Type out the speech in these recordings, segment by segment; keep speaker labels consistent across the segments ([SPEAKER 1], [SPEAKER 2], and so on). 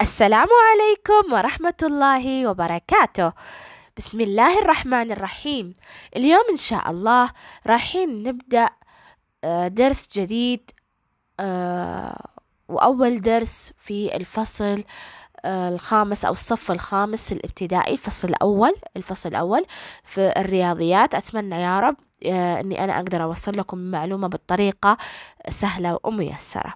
[SPEAKER 1] السلام عليكم ورحمة الله وبركاته بسم الله الرحمن الرحيم اليوم إن شاء الله رايحين نبدأ آه، درس جديد آه، وأول درس في الفصل آه، الخامس أو الصف الخامس الابتدائي الفصل الأول الفصل الأول في الرياضيات أتمنى يا رب أني أنا أقدر أوصل لكم معلومة بالطريقة سهلة وميسرة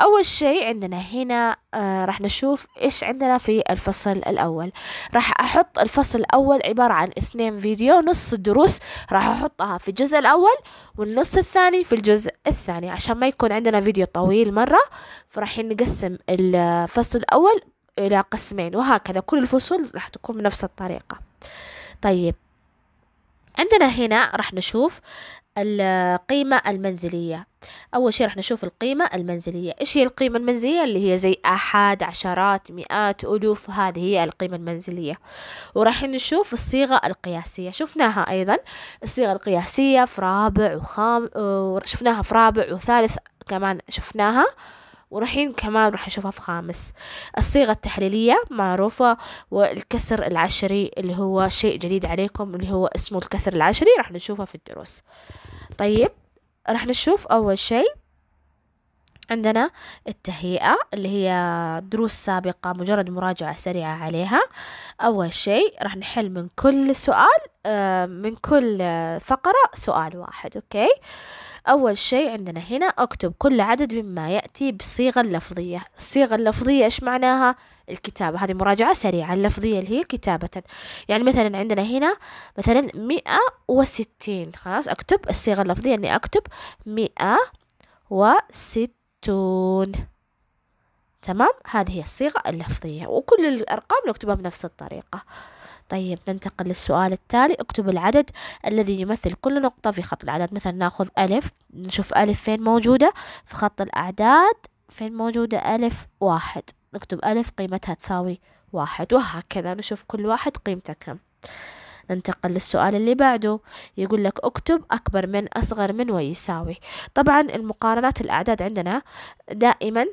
[SPEAKER 1] أول شيء عندنا هنا آه، راح نشوف إيش عندنا في الفصل الأول راح أحط الفصل الأول عبارة عن اثنين فيديو نص الدروس راح أحطها في الجزء الأول والنص الثاني في الجزء الثاني عشان ما يكون عندنا فيديو طويل مرة فراح نقسم الفصل الأول إلى قسمين وهكذا كل الفصول راح تكون بنفس الطريقة طيب عندنا هنا راح نشوف القيمة المنزلية أول شيء رح نشوف القيمة المنزلية إيش هي القيمة المنزلية اللي هي زي أحد عشرات مئات ألوف هذه هي القيمة المنزلية ورح نشوف الصيغة القياسية شفناها أيضا الصيغة القياسية في رابع وخام شفناها في رابع وثالث كمان شفناها آه ورحين كمان راح نشوفها في خامس الصيغة التحليلية معروفة والكسر العشري اللي هو شيء جديد عليكم اللي هو اسمه الكسر العشري راح نشوفها في الدروس طيب راح نشوف أول شيء عندنا التهيئة اللي هي دروس سابقة مجرد مراجعة سريعة عليها أول شيء راح نحل من كل سؤال آه، من كل فقرة سؤال واحد أوكي أول شيء عندنا هنا أكتب كل عدد مما يأتي بالصيغة اللفظية الصيغة اللفظية إيش معناها الكتابة هذه مراجعة سريعة اللفظية اللي هي كتابة يعني مثلا عندنا هنا مثلا مئة وستين خلاص أكتب الصيغة اللفظية إني أكتب مئة وستون تمام هذه هي الصيغة اللفظية وكل الأرقام نكتبها بنفس الطريقة طيب ننتقل للسؤال التالي اكتب العدد الذي يمثل كل نقطة في خط الأعداد مثلا ناخذ ألف نشوف ألف فين موجودة في خط الأعداد فين موجودة ألف واحد نكتب ألف قيمتها تساوي واحد وهكذا نشوف كل واحد قيمته كم ننتقل للسؤال اللي بعده يقول لك اكتب أكبر من أصغر من ويساوي طبعا المقارنات الأعداد عندنا دائما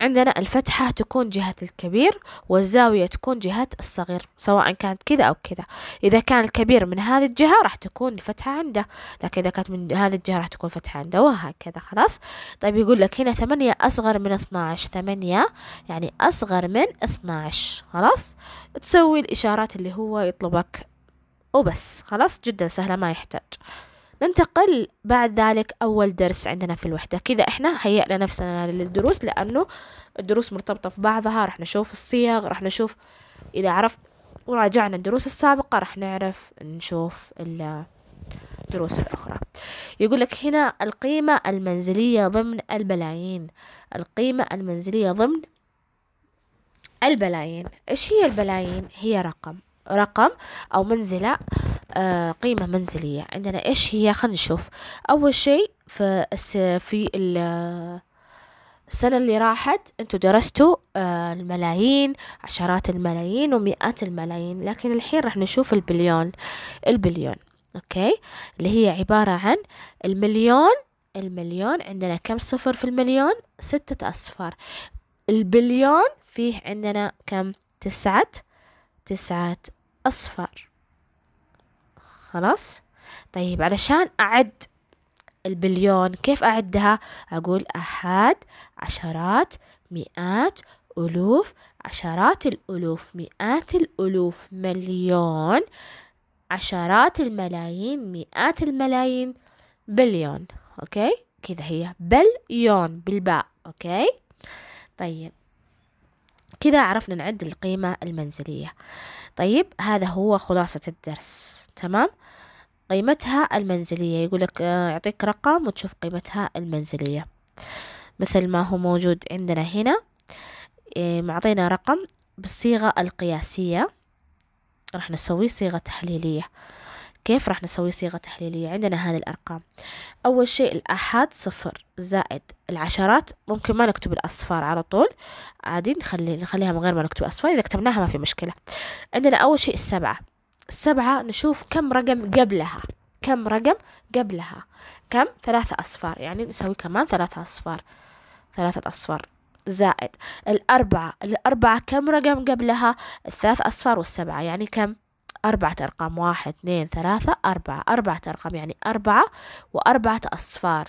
[SPEAKER 1] عندنا الفتحة تكون جهة الكبير والزاوية تكون جهة الصغير سواء كانت كذا أو كذا إذا كان الكبير من هذه الجهة راح تكون الفتحة عنده لكن إذا كانت من هذه الجهة راح تكون الفتحة عنده وهكذا خلاص طيب يقول لك هنا ثمانية أصغر من اثناعش ثمانية يعني أصغر من اثناعش خلاص تسوي الإشارات اللي هو يطلبك وبس خلاص جدا سهلة ما يحتاج ننتقل بعد ذلك أول درس عندنا في الوحدة كذا إحنا هيأنا نفسنا للدروس لأنه الدروس مرتبطة في بعضها راح نشوف الصيغ راح نشوف إذا عرفت وراجعنا الدروس السابقة راح نعرف نشوف الدروس الأخرى يقول لك هنا القيمة المنزلية ضمن البلايين القيمة المنزلية ضمن البلايين إيش هي البلايين هي رقم رقم أو منزلة آه، قيمة منزلية عندنا إيش هي خلينا نشوف أول شيء في في السنة اللي راحت أنتوا درستوا آه، الملايين عشرات الملايين ومئات الملايين لكن الحين راح نشوف البليون البليون أوكي اللي هي عبارة عن المليون المليون عندنا كم صفر في المليون ستة أصفار البليون فيه عندنا كم تسعة تسعة أصفار خلاص طيب علشان أعد البليون كيف أعدها أقول أحد عشرات مئات ألوف عشرات الألوف مئات الألوف مليون عشرات الملايين مئات الملايين بليون أوكي كذا هي بليون بالباء أوكي طيب كذا عرفنا نعد القيمة المنزلية طيب هذا هو خلاصة الدرس تمام قيمتها المنزلية يقولك آه، يعطيك رقم وتشوف قيمتها المنزلية مثل ما هو موجود عندنا هنا آه، معطينا رقم بالصيغة القياسية راح نسوي صيغة تحليلية كيف راح نسوي صيغة تحليلية عندنا هذه الأرقام أول شيء الأحد صفر زائد العشرات ممكن ما نكتب الأصفار على طول عادي نخلي نخليها من غير ما نكتب أصفار إذا كتبناها ما في مشكلة عندنا أول شيء السبعة السبعة نشوف كم رقم قبلها كم رقم قبلها كم ثلاثة أصفار يعني نسوي كمان ثلاثة أصفار ثلاثة أصفار زائد الأربعة الأربعة كم رقم قبلها الثلاث أصفار والسبعة يعني كم أربعة أرقام واحد اثنين ثلاثة أربعة أربعة أرقام يعني أربعة وأربعة أصفار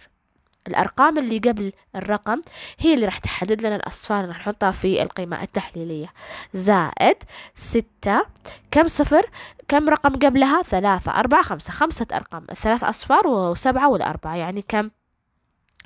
[SPEAKER 1] الأرقام اللي قبل الرقم هي اللي راح تحدد لنا الأصفار راح نحطها في القيمة التحليلية زائد ستة كم صفر كم رقم قبلها ثلاثة أربعة خمسة خمسة أرقام الثلاث أصفار وسبعة والأربعة يعني كم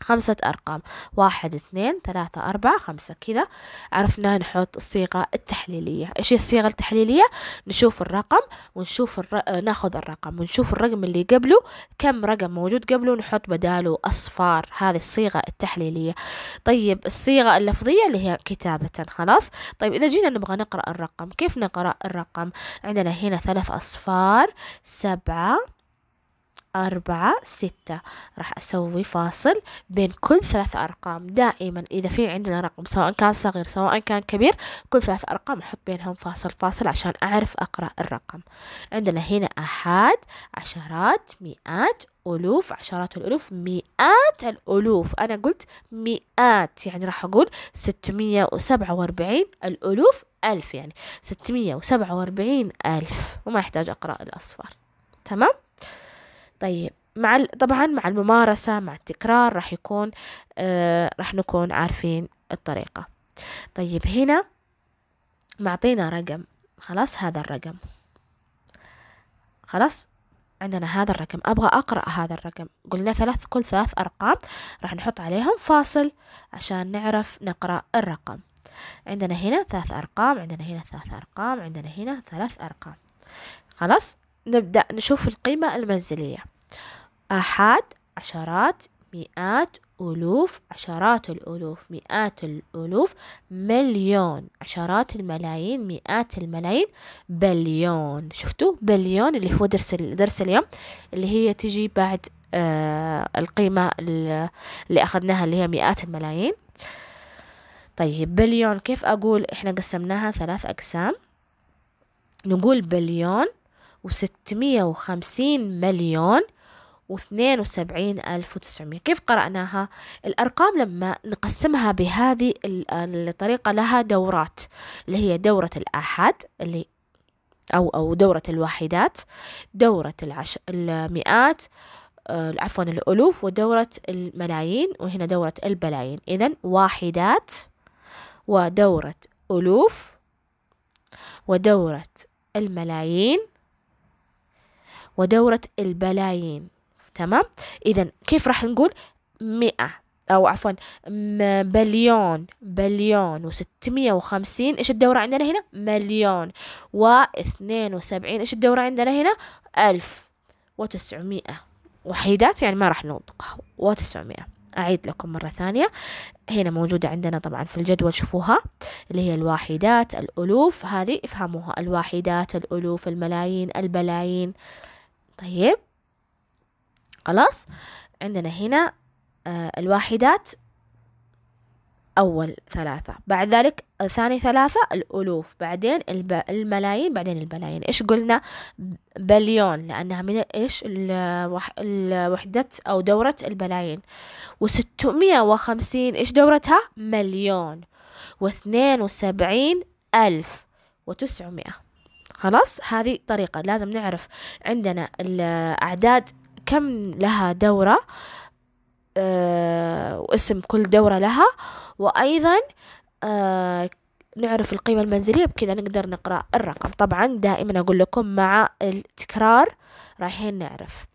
[SPEAKER 1] خمسة أرقام واحد اثنين ثلاثة أربعة خمسة كذا عرفنا نحط الصيغة التحليلية إيش هي الصيغة التحليلية نشوف الرقم ونشوف الر... ناخذ الرقم ونشوف الرقم اللي قبله كم رقم موجود قبله نحط بداله أصفار هذه الصيغة التحليلية طيب الصيغة اللفظية اللي هي كتابة خلاص طيب إذا جينا نبغى نقرأ الرقم كيف نقرأ الرقم عندنا هنا ثلاث أصفار سبعة أربعة ستة راح أسوي فاصل بين كل ثلاث أرقام دائما إذا في عندنا رقم سواء كان صغير سواء كان كبير كل ثلاث أرقام أحط بينهم فاصل فاصل عشان أعرف أقرأ الرقم عندنا هنا أحد عشرات مئات ألوف عشرات الألوف مئات الألوف أنا قلت مئات يعني راح أقول ستمية وسبعة وأربعين الألوف ألف يعني ستمية وسبعة وأربعين ألف وما يحتاج أقرأ الأصفار تمام طيب مع طبعا مع الممارسة مع التكرار راح يكون آه راح نكون عارفين الطريقة طيب هنا معطينا رقم خلاص هذا الرقم خلاص عندنا هذا الرقم أبغى أقرأ هذا الرقم قلنا ثلاث كل ثلاث أرقام راح نحط عليهم فاصل عشان نعرف نقرأ الرقم عندنا هنا ثلاث أرقام عندنا هنا ثلاث أرقام عندنا هنا ثلاث أرقام خلاص نبدأ نشوف القيمة المنزلية أحد عشرات مئات ألوف عشرات الألوف مئات الألوف مليون عشرات الملايين مئات الملايين بليون شفتوا بليون اللي هو درس درس اليوم اللي هي تجي بعد آه القيمة اللي أخذناها اللي هي مئات الملايين طيب بليون كيف أقول إحنا قسمناها ثلاث أقسام نقول بليون وستمية وخمسين مليون واثنين وسبعين ألف وتسعمية كيف قرأناها؟ الأرقام لما نقسمها بهذه الطريقة لها دورات اللي هي دورة الآحاد اللي أو أو دورة الواحدات دورة العش... المئات آه، عفوا الألوف ودورة الملايين وهنا دورة البلايين إذا واحدات ودورة ألوف ودورة الملايين ودورة البلايين تمام اذا كيف راح نقول مئة أو عفوا بليون بليون وستمية وخمسين إيش الدورة عندنا هنا مليون واثنين وسبعين إيش الدورة عندنا هنا ألف وتسعمائة وحيدات يعني ما راح ننطقها وتسعمائة أعيد لكم مرة ثانية هنا موجودة عندنا طبعا في الجدول شوفوها اللي هي الواحدات الألوف هذه افهموها الواحدات الألوف الملايين البلايين طيب خلاص عندنا هنا آه، الواحدات أول ثلاثة بعد ذلك ثاني ثلاثة الألوف بعدين الملايين بعدين البلايين إيش قلنا بليون لأنها من إيش الوحدة أو دورة البلايين وستمية وخمسين إيش دورتها مليون واثنين وسبعين ألف وتسعمائة خلاص هذه طريقة لازم نعرف عندنا الأعداد كم لها دورة آه، واسم كل دورة لها وأيضا آه، نعرف القيمة المنزلية بكذا نقدر نقرأ الرقم طبعا دائما أقول لكم مع التكرار رايحين نعرف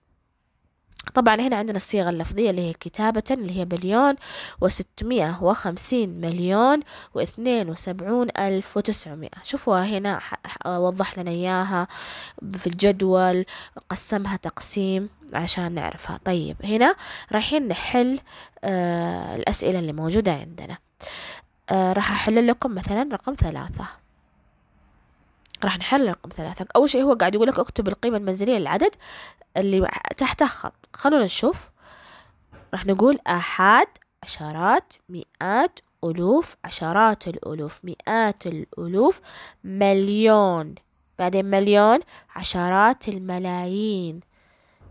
[SPEAKER 1] طبعا هنا عندنا الصيغة اللفظية اللي هي كتابة اللي هي بليون وستمائة وخمسين مليون واثنين وسبعون ألف وتسعمائة شوفوا هنا وضح لنا إياها في الجدول قسمها تقسيم عشان نعرفها طيب هنا رايحين نحل آه الأسئلة اللي موجودة عندنا آه راح أحل لكم مثلا رقم ثلاثة راح نحل رقم ثلاثة أول شيء هو قاعد يقول لك اكتب القيمة المنزلية للعدد اللي تحته خط خلونا نشوف راح نقول آحاد عشرات مئات ألوف عشرات الألوف مئات الألوف مليون بعدين مليون عشرات الملايين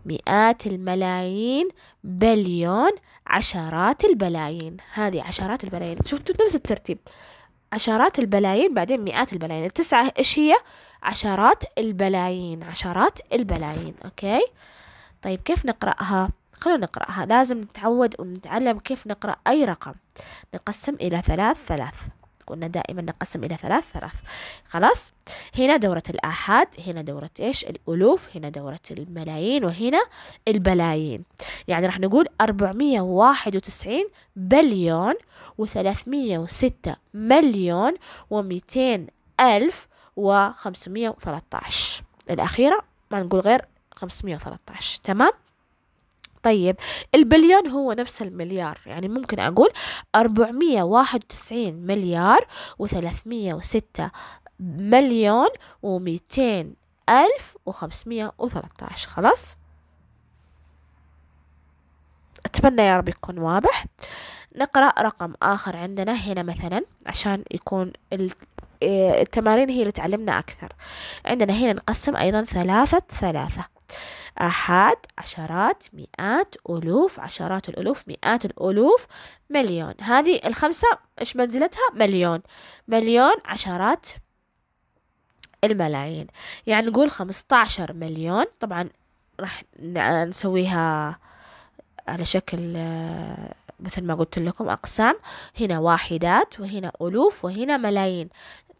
[SPEAKER 1] مئات الملايين بليون عشرات البلايين هذه عشرات البلايين شفتوا نفس الترتيب عشرات البلايين بعدين مئات البلايين التسعة إيش هي عشرات البلايين عشرات البلايين أوكي طيب كيف نقرأها خلونا نقرأها لازم نتعود ونتعلم كيف نقرأ أي رقم نقسم إلى ثلاث ثلاث قلنا دائما نقسم إلى ثلاث ثلاث خلاص هنا دورة الآحاد هنا دورة إيش الألوف هنا دورة الملايين وهنا البلايين يعني راح نقول 491 بليون و306 مليون و200 ألف و513 الأخيرة ما نقول غير 513 تمام طيب البليون هو نفس المليار يعني ممكن أقول أربعمية واحد وتسعين مليار وثلاثمية وستة مليون وميتين ألف وخمسمية وثلاثة عشر خلاص أتمنى يا رب يكون واضح نقرأ رقم آخر عندنا هنا مثلا عشان يكون آه، التمارين هي اللي تعلمنا أكثر عندنا هنا نقسم أيضا ثلاثة ثلاثة آحاد عشرات مئات ألوف عشرات الألوف مئات الألوف مليون هذه الخمسة إيش منزلتها مليون مليون عشرات الملايين يعني نقول خمسة عشر مليون طبعا راح نسويها على شكل آه، مثل ما قلت لكم أقسام هنا واحدات وهنا ألوف وهنا ملايين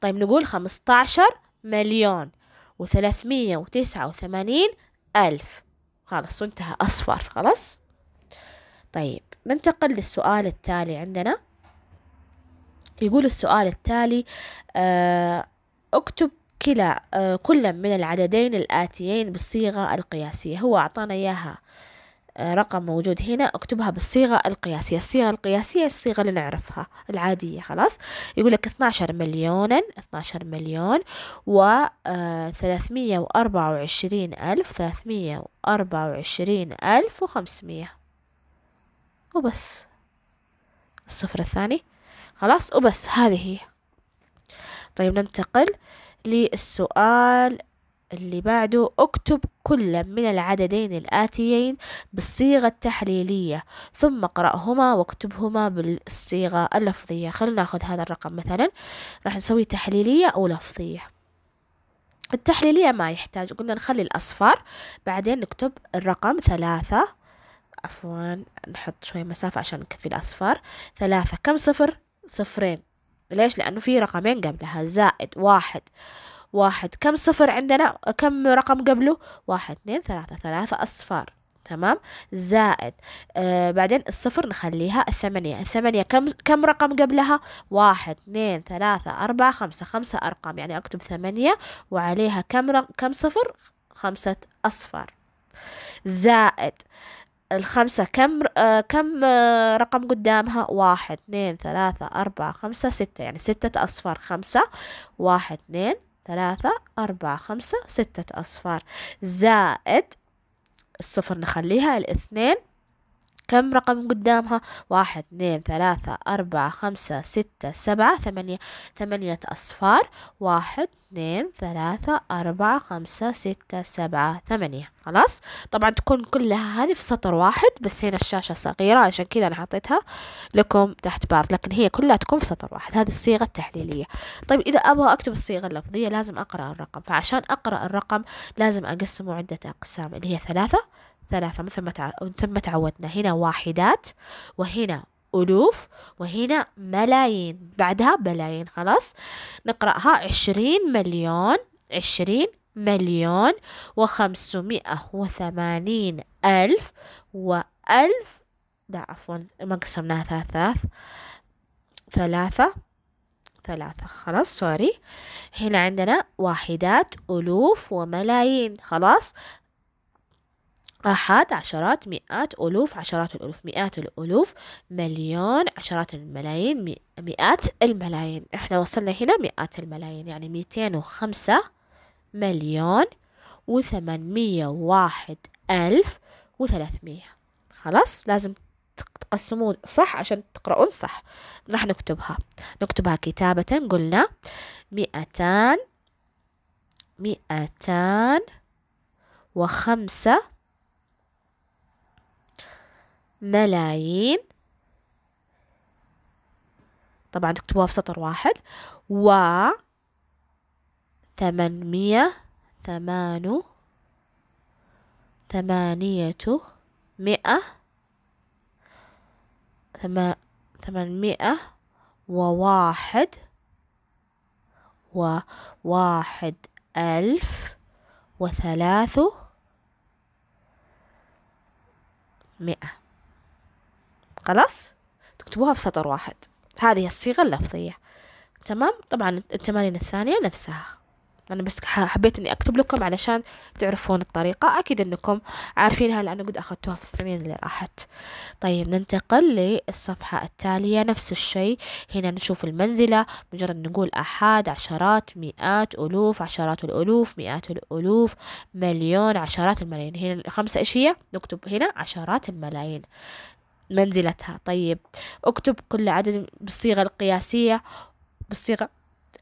[SPEAKER 1] طيب نقول خمسة عشر مليون وثلاثمية وتسعة وثمانين ألف خلاص وانتهى أصفر خلاص طيب ننتقل للسؤال التالي عندنا يقول السؤال التالي آه، اكتب كلا آه، كل من العددين الآتيين بالصيغة القياسية هو أعطانا إياها رقم موجود هنا اكتبها بالصيغة القياسية الصيغة القياسية الصيغة اللي نعرفها العادية خلاص يقول لك 12 مليونا 12 مليون و 324 آه، ألف 324 ألف و 500 وبس الصفر الثاني خلاص وبس هذه هي طيب ننتقل للسؤال اللي بعده اكتب كل من العددين الآتيين بالصيغة التحليلية ثم اقرأهما واكتبهما بالصيغة اللفظية خلينا ناخذ هذا الرقم مثلا راح نسوي تحليلية أو لفظية التحليلية ما يحتاج قلنا نخلي الأصفر بعدين نكتب الرقم ثلاثة عفوا نحط شوي مسافة عشان نكفي الأصفر ثلاثة كم صفر صفرين ليش لأنه في رقمين قبلها زائد واحد واحد كم صفر عندنا كم رقم قبله واحد اثنين ثلاثة ثلاثة أصفار تمام زائد آه بعدين الصفر نخليها الثمانية الثمانية كم كم رقم قبلها واحد اثنين ثلاثة أربعة خمسة خمسة أرقام يعني أكتب ثمانية وعليها كم رق... كم صفر خمسة أصفار زائد الخمسة كم آه كم آه رقم قدامها واحد اثنين ثلاثة أربعة خمسة ستة يعني ستة أصفار خمسة واحد اثنين ثلاثة أربعة خمسة ستة أصفار زائد الصفر نخليها الاثنين كم رقم قدامها واحد اثنين ثلاثة أربعة خمسة ستة سبعة ثمانية ثمانية أصفار واحد اثنين ثلاثة أربعة خمسة ستة سبعة ثمانية خلاص طبعا تكون كلها هذه في سطر واحد بس هنا الشاشة صغيرة عشان كذا أنا حطيتها لكم تحت بعض لكن هي كلها تكون في سطر واحد هذه الصيغة التحليلية طيب إذا أبغى أكتب الصيغة اللفظية لازم أقرأ الرقم فعشان أقرأ الرقم لازم أقسمه عدة أقسام اللي هي ثلاثة ثلاثة مثل ثم تعودنا هنا واحدات وهنا ألوف وهنا ملايين بعدها بلايين خلاص نقرأها عشرين مليون عشرين مليون وخمسمائة وثمانين ألف وألف لا عفوا ما قسمناها ثلاث ثلاثة ثلاثة خلاص سوري هنا عندنا واحدات ألوف وملايين خلاص آحاد عشرات مئات ألوف عشرات الألوف مئات الألوف مليون عشرات الملايين مئات الملايين إحنا وصلنا هنا مئات الملايين يعني ميتين وخمسة مليون وثمانمية واحد ألف وثلاثمية خلاص لازم تقسمون صح عشان تقرؤون صح راح نكتبها نكتبها كتابة قلنا مئتان مئتان وخمسة ملايين طبعا تكتبوها في سطر واحد و ثمانمية ثمانو ثمانية مئة ثمانمائة وواحد وواحد ألف وثلاث مئة خلاص تكتبوها في سطر واحد هذه الصيغة اللفظية تمام طبعا التمارين الثانية نفسها أنا بس حبيت إني أكتب لكم علشان تعرفون الطريقة أكيد إنكم عارفينها لأنه قد أخذتوها في السنين اللي راحت طيب ننتقل للصفحة التالية نفس الشيء هنا نشوف المنزلة مجرد نقول أحد عشرات مئات ألوف عشرات الألوف مئات الألوف مليون عشرات الملايين هنا خمسة أشياء نكتب هنا عشرات الملايين منزلتها طيب اكتب كل عدد بالصيغة القياسية بالصيغة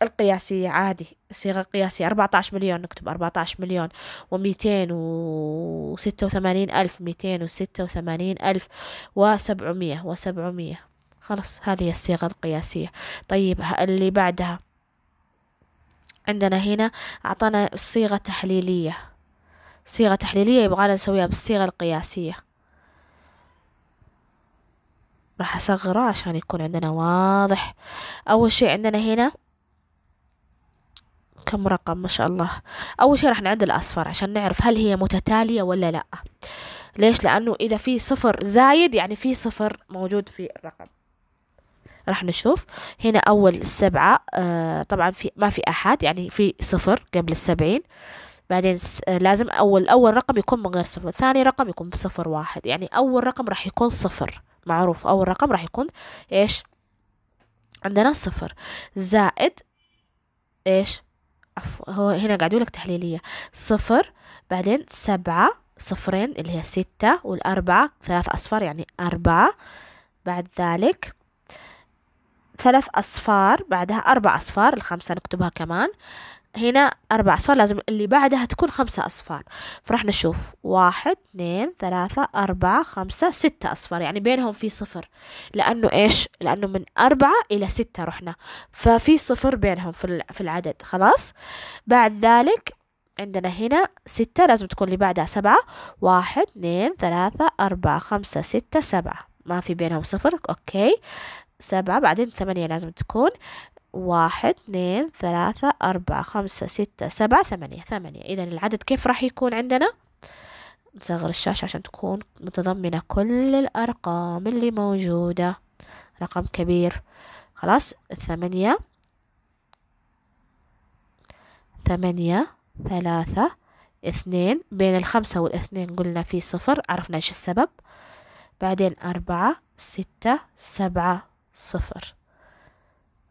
[SPEAKER 1] القياسية عادي الصيغة القياسية أربعة عشر مليون نكتب أربعة عشر مليون وميتين وستة وثمانين ألف ميتين وستة وثمانين ألف وسبعمية وسبعمية خلاص هذه الصيغة القياسية طيب اللي بعدها عندنا هنا أعطانا صيغة تحليلية صيغة تحليلية يبغانا نسويها بالصيغة القياسية راح أصغره عشان يكون عندنا واضح أول شي عندنا هنا كم رقم ما شاء الله أول شي راح نعدل الأصفار عشان نعرف هل هي متتالية ولا لأ ليش لأنه إذا في صفر زايد يعني في صفر موجود في الرقم راح نشوف هنا أول سبعة آه طبعا في ما في أحد يعني في صفر قبل السبعين بعدين آه، لازم أول أول رقم يكون من غير صفر ثاني رقم يكون بصفر واحد يعني أول رقم راح يكون صفر معروف أول رقم راح يكون إيش عندنا صفر زائد إيش عفوا هو هنا قاعد يقولك تحليلية صفر بعدين سبعة صفرين اللي هي ستة والأربعة ثلاث أصفار يعني أربعة بعد ذلك ثلاث أصفار بعدها أربع أصفار الخمسة نكتبها كمان هنا أربع أصفار لازم اللي بعدها تكون خمسة أصفار فراح نشوف واحد اثنين ثلاثة أربعة خمسة ستة أصفار يعني بينهم في صفر لأنه إيش لأنه من أربعة إلى ستة رحنا ففي صفر بينهم في العدد خلاص بعد ذلك عندنا هنا ستة لازم تكون اللي بعدها سبعة واحد اثنين ثلاثة أربعة خمسة ستة سبعة ما في بينهم صفر أوكي سبعة بعدين ثمانية لازم تكون واحد اثنين ثلاثة أربعة خمسة ستة سبعة ثمانية ثمانية إذا العدد كيف راح يكون عندنا؟ نصغر الشاشة عشان تكون متضمنة كل الأرقام اللي موجودة رقم كبير خلاص ثمانية ثمانية ثلاثة اثنين بين الخمسة والاثنين قلنا في صفر عرفنا ايش السبب بعدين أربعة ستة سبعة صفر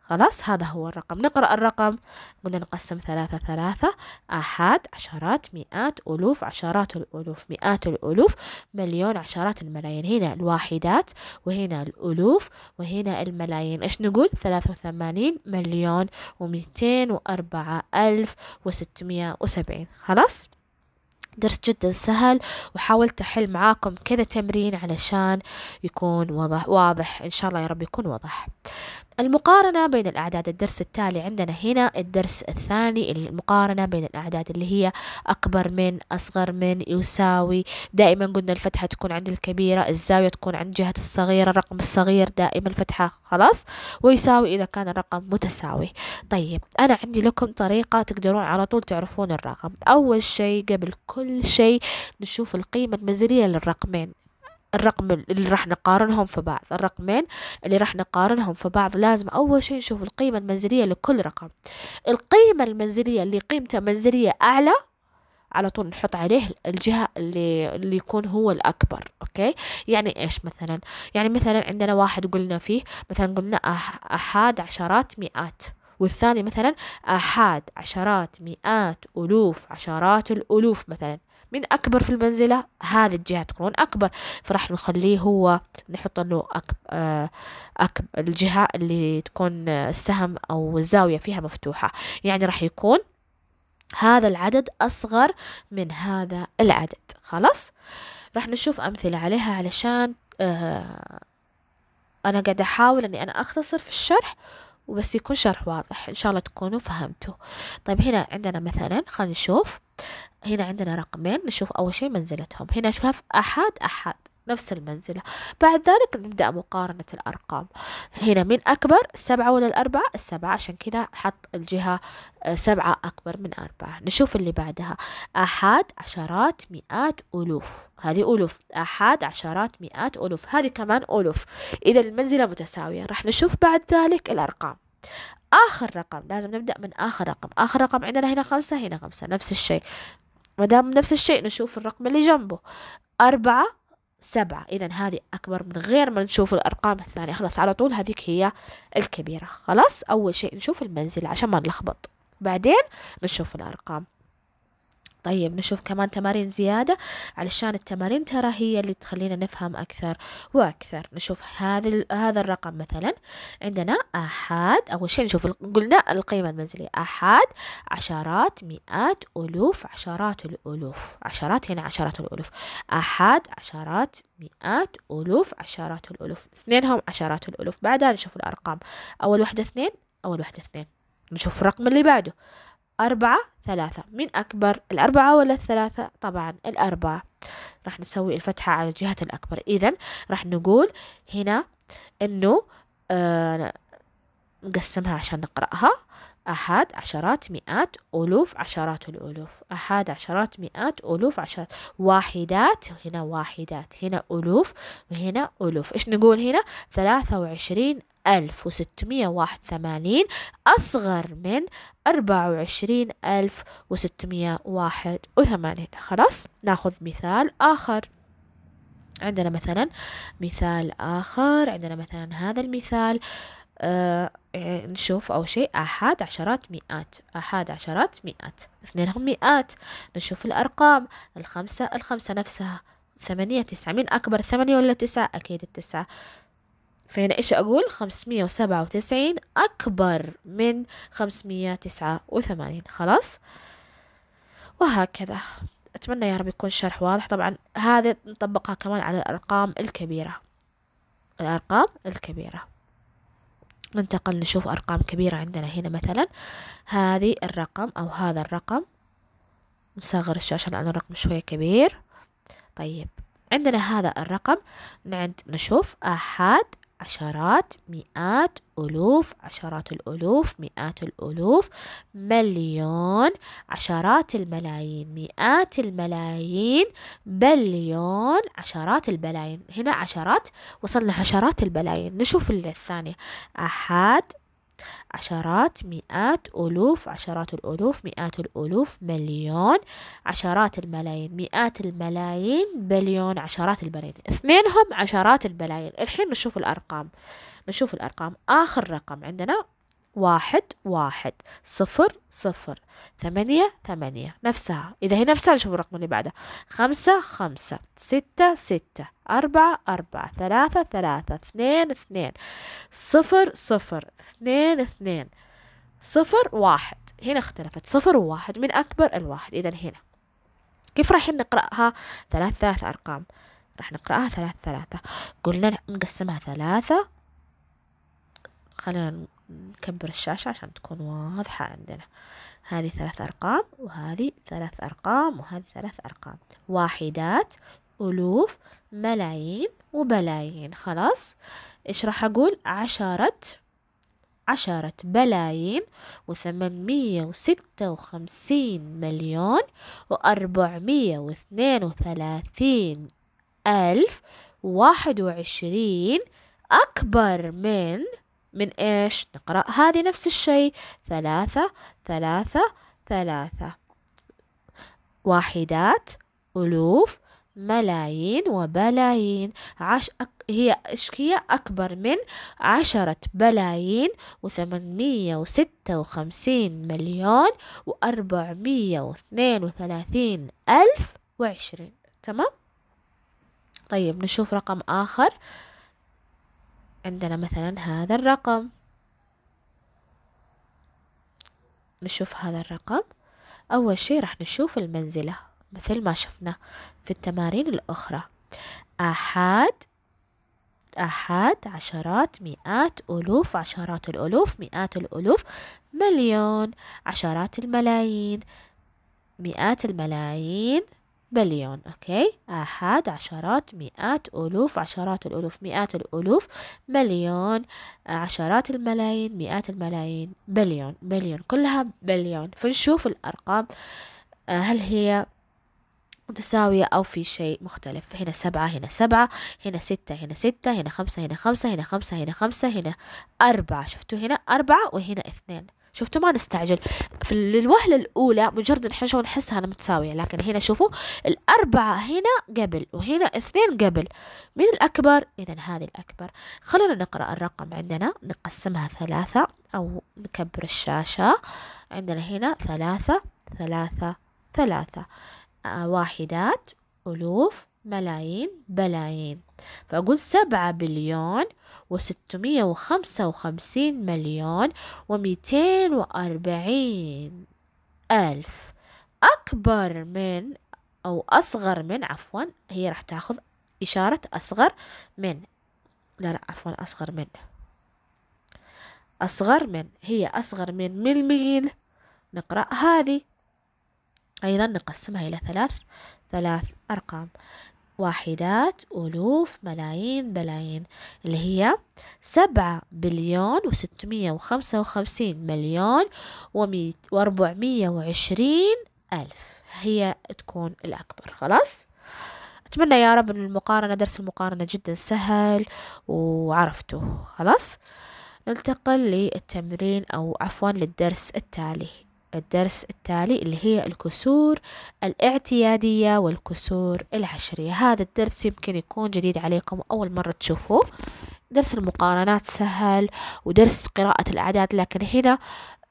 [SPEAKER 1] خلاص هذا هو الرقم نقرأ الرقم قلنا نقسم ثلاثة ثلاثة آحاد عشرات مئات ألوف عشرات الألوف مئات الألوف مليون عشرات الملايين هنا الواحدات وهنا الألوف وهنا الملايين إيش نقول ثلاثة وثمانين مليون ومئتين وأربعة ألف وستمية وسبعين خلاص درس جدا سهل وحاولت تحل معاكم كذا تمرين علشان يكون واضح واضح إن شاء الله يا رب يكون واضح المقارنة بين الأعداد الدرس التالي عندنا هنا الدرس الثاني المقارنة بين الأعداد اللي هي أكبر من أصغر من يساوي دائما قلنا الفتحة تكون عند الكبيرة الزاوية تكون عند جهة الصغيرة الرقم الصغير دائما الفتحة خلاص ويساوي إذا كان الرقم متساوي طيب أنا عندي لكم طريقة تقدرون على طول تعرفون الرقم أول شيء قبل كل شيء نشوف القيمة المنزلية للرقمين الرقم اللي راح نقارنهم في بعض الرقمين اللي راح نقارنهم في بعض لازم أول شيء نشوف القيمة المنزلية لكل رقم القيمة المنزلية اللي قيمته منزلية أعلى على طول نحط عليه الجهة اللي, اللي يكون هو الأكبر أوكي يعني إيش مثلا يعني مثلا عندنا واحد قلنا فيه مثلا قلنا أحد عشرات مئات والثاني مثلا آحاد عشرات مئات ألوف عشرات الألوف مثلا من أكبر في المنزلة هذه الجهة تكون أكبر فراح نخليه هو نحط له أكب آه، أكب الجهة اللي تكون السهم أو الزاوية فيها مفتوحة يعني راح يكون هذا العدد أصغر من هذا العدد خلاص راح نشوف أمثلة عليها علشان آه، أنا قاعدة أحاول أني أنا أختصر في الشرح وبس يكون شرح واضح إن شاء الله تكونوا فهمتوا طيب هنا عندنا مثلا خلينا نشوف هنا عندنا رقمين نشوف أول شيء منزلتهم هنا شوف أحد أحد نفس المنزلة بعد ذلك نبدأ مقارنة الأرقام هنا من أكبر السبعة ولا الأربعة السبعة عشان كذا حط الجهة آه، سبعة أكبر من أربعة نشوف اللي بعدها أحد عشرات مئات ألوف هذه ألوف أحد عشرات مئات ألوف هذه كمان ألوف إذا المنزلة متساوية راح نشوف بعد ذلك الأرقام آخر رقم لازم نبدأ من آخر رقم آخر رقم عندنا هنا خمسة هنا خمسة نفس الشيء مدام نفس الشيء نشوف الرقم اللي جنبه أربعة سبعة إذا هذه أكبر من غير ما نشوف الأرقام الثانية خلاص على طول هذيك هي الكبيرة خلاص أول شيء نشوف المنزل عشان ما نلخبط بعدين نشوف الأرقام طيب نشوف كمان تمارين زيادة علشان التمارين ترى هي اللي تخلينا نفهم أكثر وأكثر نشوف هذا هذا الرقم مثلا عندنا أحد أول شيء نشوف قلنا القيمة المنزلية أحد عشرات مئات ألوف عشرات الألوف عشرات هنا يعني عشرات الألوف أحد عشرات مئات ألوف عشرات الألوف اثنين هم عشرات الألوف بعدها نشوف الأرقام أول واحدة اثنين أول واحدة اثنين نشوف الرقم اللي بعده أربعة ثلاثة من أكبر الأربعة ولا الثلاثة طبعا الأربعة راح نسوي الفتحة على جهة الأكبر إذا راح نقول هنا إنه آه نقسمها عشان نقرأها أحد عشرات مئات ألوف عشرات الألوف أحد عشرات مئات ألوف عشرات واحدات هنا واحدات هنا ألوف وهنا ألوف إيش نقول هنا ثلاثة وعشرين ألف وستمية واحد ثمانين أصغر من أربعة وعشرين ألف وستمية واحد وثمانين خلاص ناخذ مثال آخر عندنا مثلا مثال آخر عندنا مثلا هذا المثال آه، إيه، نشوف أول شيء آحاد عشرات مئات آحاد عشرات مئات اثنينهم مئات نشوف الأرقام الخمسة الخمسة نفسها ثمانية تسعة مين أكبر ثمانية ولا تسعة أكيد التسعة فهنا إيش أقول خمسمية وسبعة وتسعين أكبر من خمسمية تسعة وثمانين خلاص وهكذا أتمنى يا رب يكون شرح واضح طبعا هذا نطبقها كمان على الأرقام الكبيرة الأرقام الكبيرة ننتقل نشوف أرقام كبيرة عندنا هنا مثلا هذه الرقم أو هذا الرقم نصغر الشاشة لأنه الرقم شوية كبير طيب عندنا هذا الرقم نعد نشوف أحد عشرات مئات ألوف عشرات الألوف مئات الألوف مليون عشرات الملايين مئات الملايين بليون عشرات البلايين هنا عشرات وصلنا عشرات البلايين نشوف الثانية أحد عشرات مئات ألوف عشرات الألوف مئات الألوف مليون عشرات الملايين مئات الملايين بليون عشرات البلايين اثنينهم عشرات البلايين الحين نشوف الأرقام نشوف الأرقام آخر رقم عندنا واحد واحد صفر صفر ثمانية ثمانية نفسها إذا هي نفسها نشوف الرقم اللي بعده خمسة خمسة ستة ستة أربعة أربعة ثلاثة ثلاثة اثنين اثنين صفر صفر اثنين اثنين صفر واحد هنا اختلفت صفر وواحد من أكبر الواحد إذا هنا كيف راح نقرأها ثلاث ثلاث أرقام راح نقرأها ثلاث ثلاثة قلنا نقسمها ثلاثة خلينا نكبر الشاشة عشان تكون واضحة عندنا هذه ثلاث أرقام وهذه ثلاث أرقام وهذه ثلاث أرقام واحدات ألوف ملايين وبلايين خلاص إيش راح أقول عشرة عشرة بلايين وثمانمية وستة وخمسين مليون وأربعمية واثنين وثلاثين ألف واحد وعشرين أكبر من من إيش نقرأ هذه نفس الشيء ثلاثة ثلاثة ثلاثة واحدات ألوف ملايين وبلايين عش... هي هي أكبر من عشرة بلايين وثمانمية وستة وخمسين مليون وأربعمية واثنين وثلاثين ألف وعشرين تمام؟ طيب نشوف رقم آخر عندنا مثلا هذا الرقم نشوف هذا الرقم أول شي راح نشوف المنزلة مثل ما شفنا في التمارين الأخرى أحد أحد عشرات مئات ألوف عشرات الألوف مئات الألوف مليون عشرات الملايين مئات الملايين بليون أوكي أحد عشرات مئات ألوف عشرات الألوف مئات الألوف مليون عشرات الملايين مئات الملايين بليون بليون كلها بليون فنشوف الأرقام آه، هل هي متساوية أو في شيء مختلف هنا سبعة هنا سبعة هنا ستة هنا ستة هنا خمسة هنا خمسة هنا خمسة هنا خمسة هنا أربعة شفتوا هنا أربعة وهنا اثنين شفتوا ما نستعجل في الوهلة الأولى مجرد شو نحسها أنا متساوية لكن هنا شوفوا الأربعة هنا قبل وهنا اثنين قبل مين الأكبر؟ إذا هذه الأكبر خلونا نقرأ الرقم عندنا نقسمها ثلاثة أو نكبر الشاشة عندنا هنا ثلاثة ثلاثة ثلاثة آه واحدات ألوف ملايين بلايين فأقول سبعة بليون وستمية وخمسة وخمسين مليون وميتين وأربعين ألف أكبر من أو أصغر من عفوا هي راح تاخذ إشارة أصغر من لا لا عفوا أصغر من أصغر من هي أصغر من من مين نقرأ هذه أيضا نقسمها إلى ثلاث ثلاث أرقام واحدات ألوف ملايين بلايين اللي هي سبعة بليون وستمية وخمسة وخمسين مليون وأربعمية وعشرين ألف هي تكون الأكبر خلاص أتمنى يا رب أن المقارنة درس المقارنة جدا سهل وعرفته خلاص ننتقل للتمرين أو عفوا للدرس التالي الدرس التالي اللي هي الكسور الاعتيادية والكسور العشرية هذا الدرس يمكن يكون جديد عليكم أول مرة تشوفوه درس المقارنات سهل ودرس قراءة الأعداد لكن هنا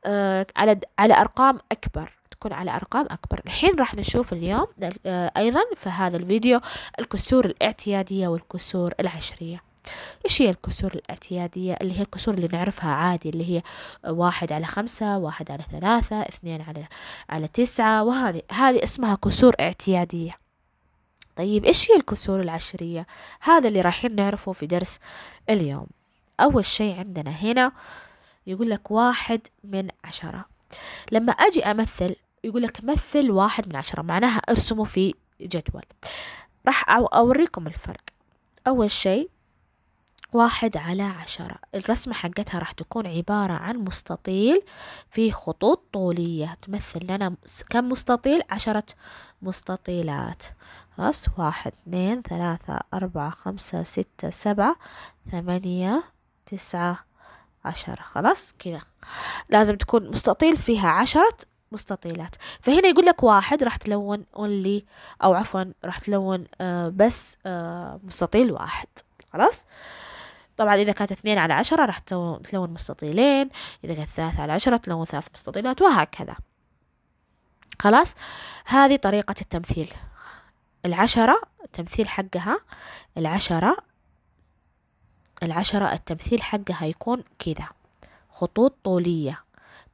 [SPEAKER 1] آه، على على أرقام أكبر تكون على أرقام أكبر الحين راح نشوف اليوم آه، أيضا في هذا الفيديو الكسور الاعتيادية والكسور العشرية إيش هي الكسور الاعتيادية اللي هي الكسور اللي نعرفها عادي اللي هي واحد على خمسة واحد على ثلاثة اثنين على على تسعة وهذه هذه اسمها كسور اعتيادية طيب إيش هي الكسور العشرية هذا اللي رايحين نعرفه في درس اليوم أول شيء عندنا هنا يقول لك واحد من عشرة لما أجي أمثل يقول لك مثل واحد من عشرة معناها ارسمه في جدول راح أوريكم الفرق أول شيء واحد على عشرة الرسمة حقتها راح تكون عبارة عن مستطيل فيه خطوط طولية تمثل لنا كم مستطيل عشرة مستطيلات خلاص واحد اثنين ثلاثة أربعة خمسة ستة سبعة ثمانية تسعة عشرة خلاص كذا لازم تكون مستطيل فيها عشرة مستطيلات فهنا يقول لك واحد راح تلون اونلي او عفوا راح تلون آه، بس آه، مستطيل واحد خلاص طبعا إذا كانت اثنين على عشرة راح تلون مستطيلين إذا كانت ثلاثة على عشرة تلون ثلاث مستطيلات وهكذا خلاص هذه طريقة التمثيل العشرة التمثيل حقها العشرة العشرة التمثيل حقها يكون كذا خطوط طولية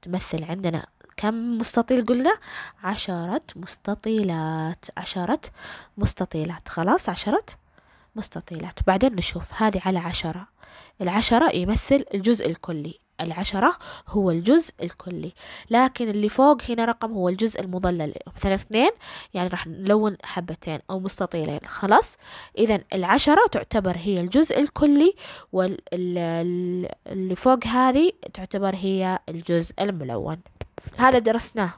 [SPEAKER 1] تمثل عندنا كم مستطيل قلنا عشرة مستطيلات عشرة مستطيلات خلاص عشرة مستطيلات بعدين نشوف هذه على عشرة العشرة يمثل الجزء الكلي العشرة هو الجزء الكلي لكن اللي فوق هنا رقم هو الجزء المضلل مثلا اثنين يعني راح نلون حبتين أو مستطيلين خلاص إذا العشرة تعتبر هي الجزء الكلي واللي فوق هذه تعتبر هي الجزء الملون هذا درسناه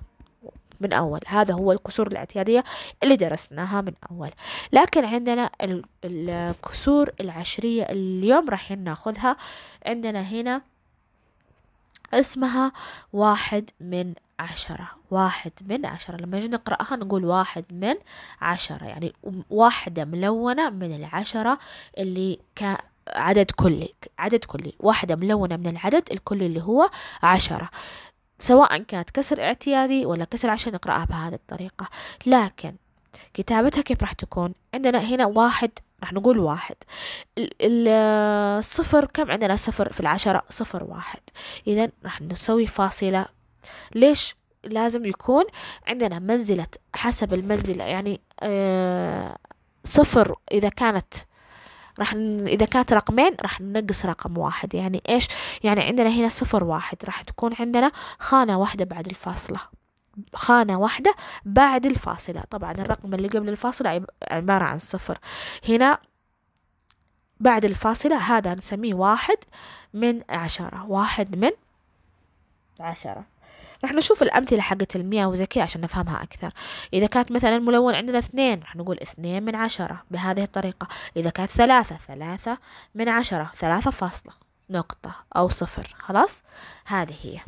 [SPEAKER 1] من أول هذا هو الكسور الاعتيادية اللي درسناها من أول لكن عندنا الكسور العشرية اليوم راح ناخذها عندنا هنا اسمها واحد من عشرة واحد من عشرة لما نجي نقرأها نقول واحد من عشرة يعني واحدة ملونة من العشرة اللي ك عدد كلي عدد كلي واحدة ملونة من العدد الكلي اللي هو عشرة سواء كانت كسر اعتيادي ولا كسر عشان نقرأها بهذه الطريقة لكن كتابتها كيف راح تكون عندنا هنا واحد راح نقول واحد الصفر كم عندنا صفر في العشرة صفر واحد إذا راح نسوي فاصلة ليش لازم يكون عندنا منزلة حسب المنزلة يعني آه، صفر إذا كانت راح ن... اذا كانت رقمين راح ننقص رقم واحد يعني ايش يعني عندنا هنا صفر واحد راح تكون عندنا خانة واحدة بعد الفاصلة خانة واحدة بعد الفاصلة طبعا الرقم اللي قبل الفاصلة عبارة عن صفر هنا بعد الفاصلة هذا نسميه واحد من عشرة واحد من عشرة رح نشوف الأمثلة حقت المئة وذكية عشان نفهمها أكثر إذا كانت مثلا الملون عندنا اثنين رح نقول اثنين من عشرة بهذه الطريقة إذا كانت ثلاثة ثلاثة من عشرة ثلاثة فاصلة نقطة أو صفر خلاص هذه هي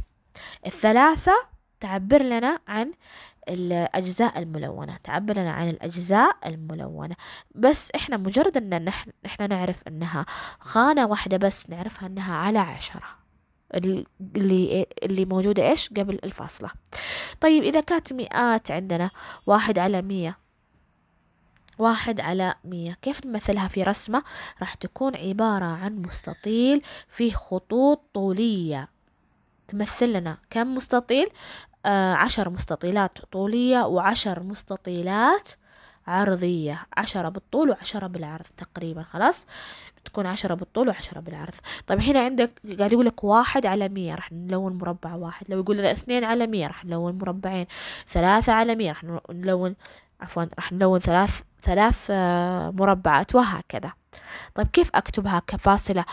[SPEAKER 1] الثلاثة تعبر لنا عن الأجزاء الملونة تعبر لنا عن الأجزاء الملونة بس إحنا مجرد أن نحن إحنا نعرف أنها خانة واحدة بس نعرفها أنها على عشرة اللي اللي موجودة إيش قبل الفاصلة طيب إذا كانت مئات عندنا واحد على مية واحد على مية كيف نمثلها في رسمة راح تكون عبارة عن مستطيل فيه خطوط طولية تمثل لنا كم مستطيل آه عشر مستطيلات طولية وعشر مستطيلات عرضية عشرة بالطول وعشرة بالعرض تقريبا خلاص بتكون عشرة بالطول وعشرة بالعرض طيب هنا عندك قاعد يقول لك واحد على مية راح نلون مربع واحد لو يقول لنا اثنين على مية راح نلون مربعين ثلاثة على مية راح نلون عفوا راح نلون ثلاث ثلاث آه، مربعات وهكذا طيب كيف أكتبها كفاصلة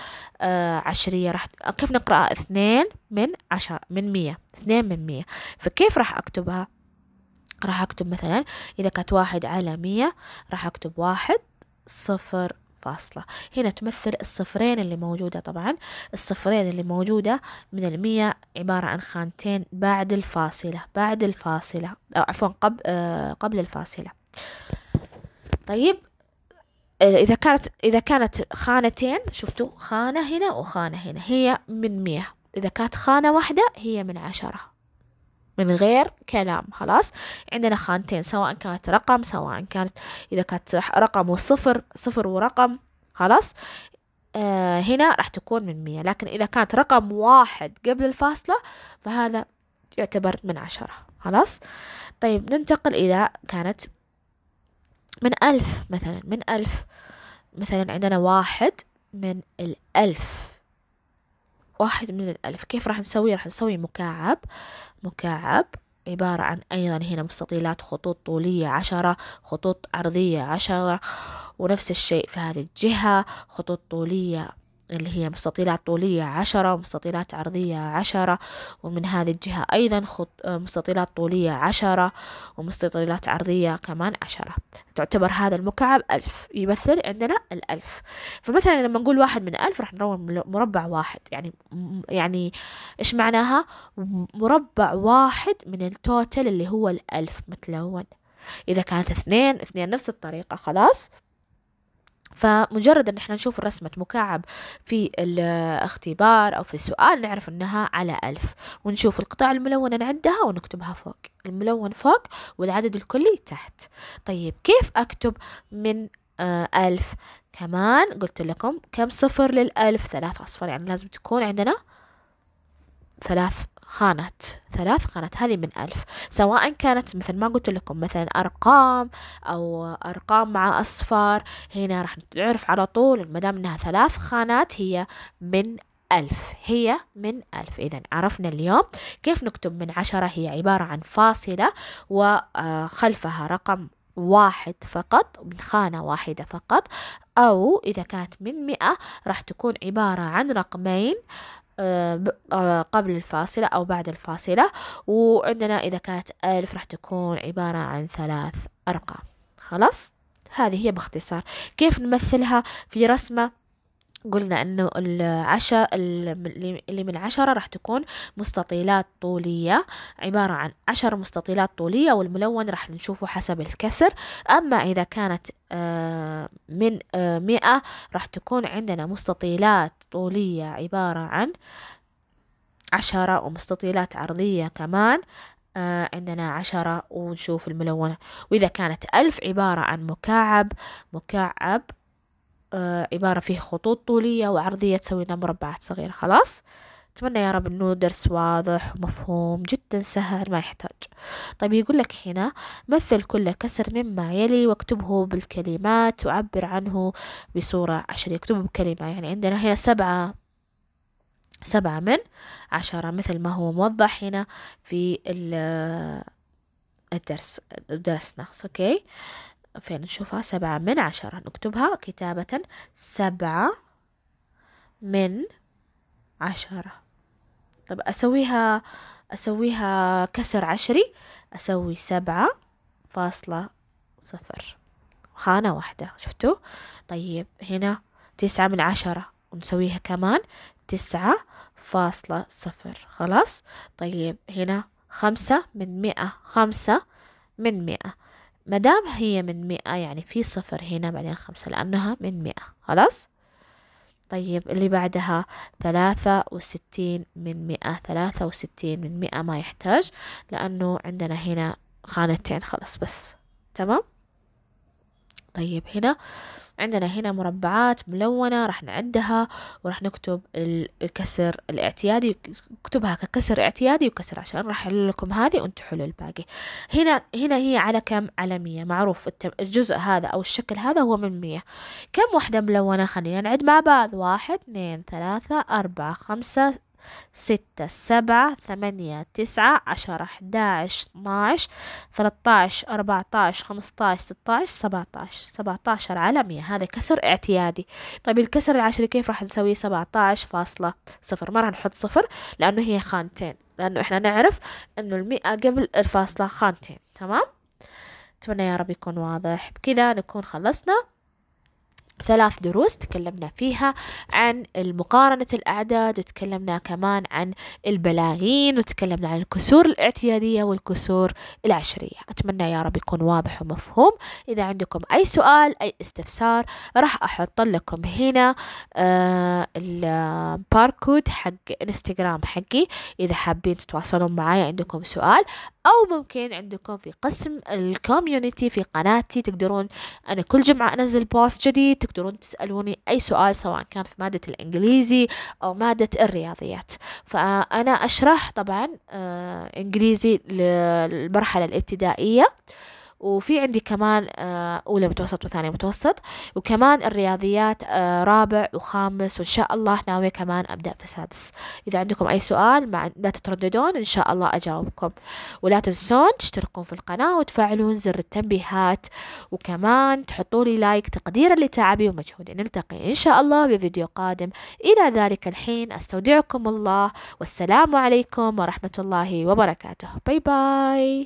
[SPEAKER 1] آه، عشرية راح كيف نقرأها اثنين من عشر من مية اثنين من مية فكيف راح أكتبها راح أكتب مثلا إذا كانت واحد على مية راح أكتب واحد صفر فاصلة هنا تمثل الصفرين اللي موجودة طبعا الصفرين اللي موجودة من المية عبارة عن خانتين بعد الفاصلة بعد الفاصلة أو عفوا قبل, آه قبل الفاصلة طيب آه، إذا كانت إذا كانت خانتين شفتوا خانة هنا وخانة هنا هي من مية إذا كانت خانة واحدة هي من عشرة من غير كلام خلاص عندنا خانتين سواء كانت رقم سواء كانت إذا كانت رقم وصفر صفر ورقم خلاص آه هنا راح تكون من مية لكن إذا كانت رقم واحد قبل الفاصلة فهذا يعتبر من عشرة خلاص طيب ننتقل إذا كانت من ألف مثلا من ألف مثلا عندنا واحد من الألف واحد من الألف كيف راح نسوي راح نسوي مكعب مكعب عبارة عن أيضا هنا مستطيلات خطوط طولية عشرة خطوط عرضية عشرة ونفس الشيء في هذه الجهة خطوط طولية اللي هي مستطيلات طولية عشرة ومستطيلات عرضية عشرة ومن هذه الجهة أيضا خط مستطيلات طولية عشرة ومستطيلات عرضية كمان عشرة تعتبر هذا المكعب ألف يمثل عندنا الألف فمثلا لما نقول واحد من ألف راح نروم مربع واحد يعني يعني إيش معناها مربع واحد من التوتل اللي هو الألف متلون إذا كانت اثنين اثنين نفس الطريقة خلاص فمجرد ان احنا نشوف رسمة مكعب في الاختبار او في السؤال نعرف انها على ألف ونشوف القطع الملونة نعدها ونكتبها فوق الملون فوق والعدد الكلي تحت طيب كيف اكتب من آه، ألف كمان قلت لكم كم صفر للألف ثلاث أصفار يعني لازم تكون عندنا ثلاث خانات ثلاث خانات هذه من ألف سواء كانت مثل ما قلت لكم مثلا أرقام أو أرقام مع أصفار هنا راح نعرف على طول المدام أنها ثلاث خانات هي من ألف هي من ألف إذا عرفنا اليوم كيف نكتب من عشرة هي عبارة عن فاصلة وخلفها آه، رقم واحد فقط من خانة واحدة فقط أو إذا كانت من مئة راح تكون عبارة عن رقمين آه، آه، قبل الفاصلة أو بعد الفاصلة وعندنا إذا كانت ألف راح تكون عبارة عن ثلاث أرقام خلاص هذه هي باختصار كيف نمثلها في رسمة قلنا أنه العشاء اللي من عشرة راح تكون مستطيلات طولية عبارة عن عشر مستطيلات طولية والملون راح نشوفه حسب الكسر أما إذا كانت آه، من آه، مئة راح تكون عندنا مستطيلات طولية عبارة عن عشرة ومستطيلات عرضية كمان آه، عندنا عشرة ونشوف الملونة وإذا كانت ألف عبارة عن مكعب مكعب آه، عبارة فيه خطوط طولية وعرضية تسوينا لنا مربعات صغيرة خلاص أتمنى يا رب أنه درس واضح ومفهوم جدا سهل ما يحتاج طيب يقول لك هنا مثل كل كسر مما يلي واكتبه بالكلمات وعبر عنه بصورة عشر يكتبه بكلمة يعني عندنا هنا سبعة سبعة من عشرة مثل ما هو موضح هنا في الدرس درسنا أوكي فين نشوفها سبعة من عشرة نكتبها كتابة سبعة من عشرة طب أسويها أسويها كسر عشري أسوي سبعة فاصلة صفر خانة واحدة شفتوا طيب هنا تسعة من عشرة ونسويها كمان تسعة فاصلة صفر خلاص طيب هنا خمسة من مئة خمسة من مئة مدام هي من مئة يعني في صفر هنا بعدين خمسة لأنها من مئة خلاص طيب اللي بعدها ثلاثة وستين من مئة ثلاثة وستين من مئة ما يحتاج لأنه عندنا هنا خانتين خلاص بس تمام طيب هنا عندنا هنا مربعات ملونة راح نعدها وراح نكتب الكسر الاعتيادي اكتبها ككسر اعتيادي وكسر عشان راح احل لكم هذه وانتم حلوا الباقي هنا هنا هي على كم على مية معروف الجزء هذا او الشكل هذا هو من مية كم وحدة ملونة خلينا نعد مع بعض واحد اثنين ثلاثة أربعة خمسة ستة سبعة ثمانية تسعة عشرة أحداعش اتناعش ثلاثتاعش أربعتاعش خمستاعش ستاعش سبعتاعش سبعتاشر على مية هذا كسر اعتيادي طيب الكسر العشري كيف راح نسويه سبعتاعش فاصلة صفر ما راح نحط صفر لأنه هي خانتين لأنه إحنا نعرف إنه المئة قبل الفاصلة خانتين تمام أتمنى يا رب يكون واضح بكذا نكون خلصنا ثلاث دروس تكلمنا فيها عن مقارنة الأعداد وتكلمنا كمان عن البلاغين وتكلمنا عن الكسور الاعتيادية والكسور العشرية أتمنى يا رب يكون واضح ومفهوم إذا عندكم أي سؤال أي استفسار راح أحط لكم هنا آه، الباركود حق انستغرام حقي إذا حابين تتواصلون معي عندكم سؤال او ممكن عندكم في قسم الكوميونتي في قناتي تقدرون انا كل جمعه انزل بوست جديد تقدرون تسالوني اي سؤال سواء كان في ماده الانجليزي او ماده الرياضيات فانا اشرح طبعا آه، انجليزي للمرحله الابتدائيه وفي عندي كمان آه، أولى متوسط وثانية متوسط وكمان الرياضيات آه، رابع وخامس وإن شاء الله ناوية كمان أبدأ في سادس إذا عندكم أي سؤال ما لا تترددون إن شاء الله أجاوبكم ولا تنسون تشتركون في القناة وتفعلون زر التنبيهات وكمان تحطوا لي لايك تقدير لتعبي ومجهودي نلتقي إن شاء الله بفيديو قادم إلى ذلك الحين أستودعكم الله والسلام عليكم ورحمة الله وبركاته باي باي